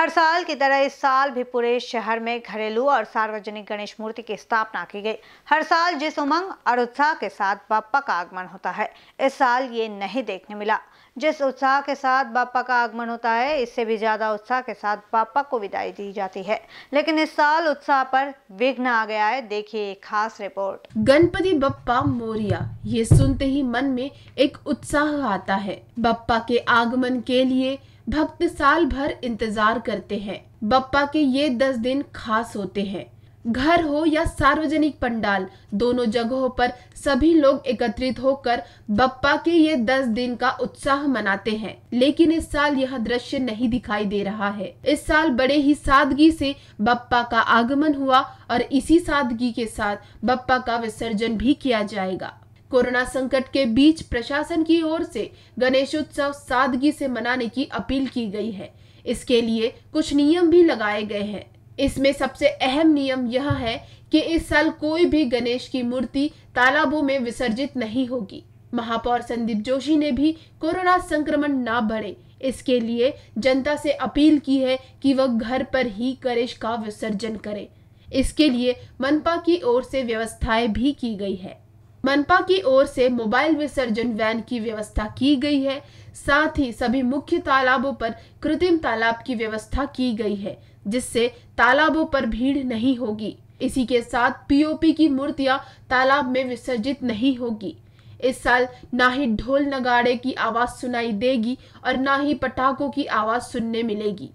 हर साल की तरह इस साल भी पूरे शहर में घरेलू और सार्वजनिक गणेश मूर्ति की स्थापना की गई हर साल जिस उमंग और उत्साह के साथ बापा का आगमन होता है इस साल ये नहीं देखने मिला जिस उत्साह के साथ बापा का आगमन होता है इससे भी ज्यादा उत्साह के साथ बापा को विदाई दी जाती है लेकिन इस साल उत्साह पर विघ्न आ गया है देखिए एक खास रिपोर्ट गणपति बप्पा मोरिया ये सुनते ही मन में एक उत्साह आता है बप्पा के आगमन के लिए भक्त साल भर इंतजार करते हैं बप्पा के ये दस दिन खास होते हैं घर हो या सार्वजनिक पंडाल दोनों जगहों पर सभी लोग एकत्रित होकर बप्पा के ये दस दिन का उत्साह मनाते हैं लेकिन इस साल यह दृश्य नहीं दिखाई दे रहा है इस साल बड़े ही सादगी से बप्पा का आगमन हुआ और इसी सादगी के साथ बप्पा का विसर्जन भी किया जाएगा कोरोना संकट के बीच प्रशासन की ओर से गणेशोत्सव सादगी से मनाने की अपील की गई है इसके लिए कुछ नियम भी लगाए गए हैं इसमें सबसे अहम नियम यह है कि इस साल कोई भी गणेश की मूर्ति तालाबों में विसर्जित नहीं होगी महापौर संदीप जोशी ने भी कोरोना संक्रमण ना बढ़े इसके लिए जनता से अपील की है कि वह घर पर ही गणेश का विसर्जन करे इसके लिए मनपा की ओर से व्यवस्थाएं भी की गई है मनपा की ओर से मोबाइल विसर्जन वैन की व्यवस्था की गई है साथ ही सभी मुख्य तालाबों पर कृत्रिम तालाब की व्यवस्था की गई है जिससे तालाबों पर भीड़ नहीं होगी इसी के साथ पीओपी की मूर्तियां तालाब में विसर्जित नहीं होगी इस साल ना ही ढोल नगाड़े की आवाज सुनाई देगी और ना ही पटाखों की आवाज सुनने मिलेगी